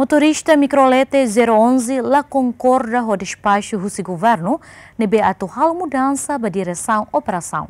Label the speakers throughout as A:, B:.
A: Motorista microlete 011 lá concorda ao despacho do governo nebe atual mudança para direção operação.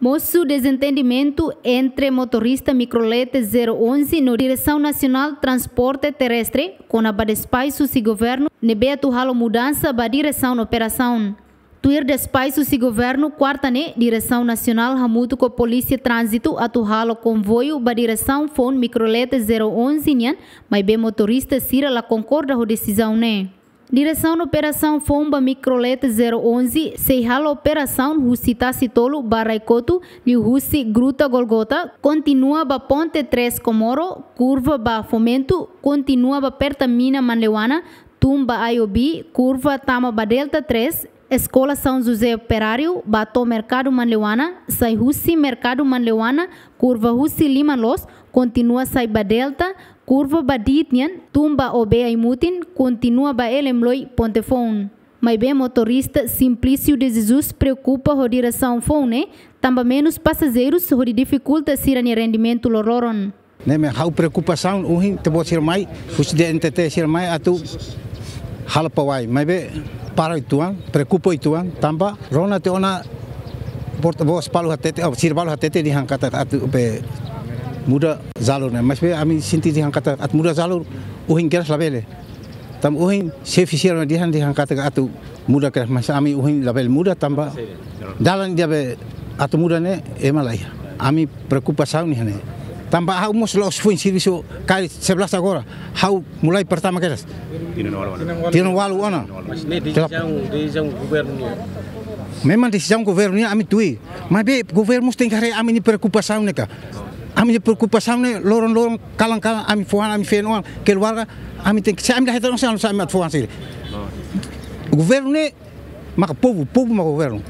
A: Moço desentendimento entre motorista microlete 011 no Direção Nacional Transporte Terrestre com a Badespai Susi Governo, nebe atual mudança para direção operação. Tuir despacho se governo quarta-ne Direção Nacional hamutu com Polícia Trânsito atuhalo convoio ba direção fone microleta 011 nhan, mai bem motorista sira la concorda com decisão né. Direção na Operação Fomba Microleta 011, Seihal Operação Rusita Citolo Barraicoto, Liuhusi Gruta Golgota, continua ba Ponte 3 Comoro, Curva ba Fomento, continua ba Pertamina Manleuana, Tumba Aiobi, Curva Tama ba Delta 3, Escola São José Operário, Bato Mercado Manleuana, Sai Russi Mercado Manleuana, Curva Russi Lima Los, continua Sai Badelta, Curva Baditnian, Tumba Obeia Imutin, continua Baelemloi Pontefon. Mas bem motorista Simplício de Jesus preocupa a direção fone, né? também menos passageiros, o dificulta se rendimento lororon.
B: Nem há preocupação, o rim te pode ser mais, o acidente te ser mais, atu halpawai maybe para ituan prekupo ituan tambah, rona te ona porta bos palu hatete oh, sir palu hatete hangkata atu be muda zalur ne masbe ami sinti hangkata at muda zalur uhin keras labele tam uhin di ne di hangkata atu muda keras mas ami uhin label muda tamba dalan dia be atu muda ne emalai ami prekupa sauni hane tambah hau mus los fun sirviso kali sebelas agora hau mulai pertama keras Tino walu ona di jang governo ya. memang di governo ya, ni ami tui mas be governo tem que ami ni preocupação neka ami ni preocupação ne loron loron kalang kalang ami fuan ami fen on keluarga ami tem que ami dah hitung sam sam at fuan sir oh. Gubernur ne mak povo povo mak gubernur.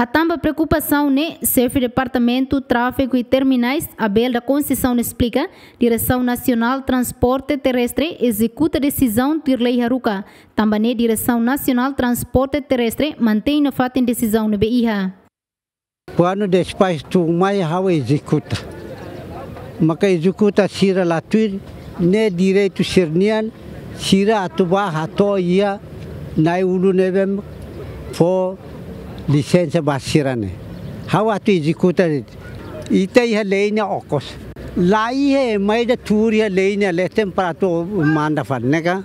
A: A tamba preocupação né, chefe Departamento Tráfego e Terminais, Abel da Conceição explica, Direção Nacional Transporte Terrestre executa decisão de lei Haruka. Também né, Direção Nacional Transporte Terrestre mantém a fato em decisão de BIHA.
C: ano despacho tu mais hau executa. Maka executa sira latuir, ne direito sirnian, sira atuba hato ia, nai ulu nevem, for licença basirane. Hawatu executa ita a lei na ocos. Lá ia mais da tour ia lei na letem para tu manda farnega.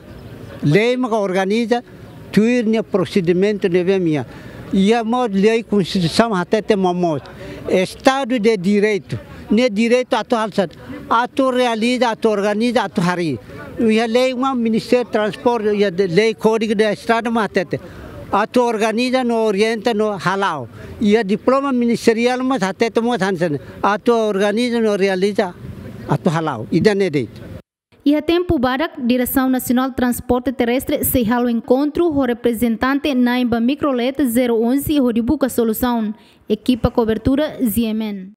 C: Lei maga organiza tuir ne procedimento ne vemia. Ia mod lei constituição até te mamot. Estado de direito. né direito a tu alçat. A tu realiza, a tu organiza, a tu hari. Ia lei uma ministério de transporte, ia lei código de estrada matete tu organiza no orienta no e Ia diploma ministerial mas até tomou hansen. tu organiza no realiza tu halal. Ida nedeit.
A: E a tempo barak, Direção Nacional de Transporte Terrestre se ralo encontro o representante Naimba Microlet 011 Rodibuca Solução, equipa cobertura Ziemen.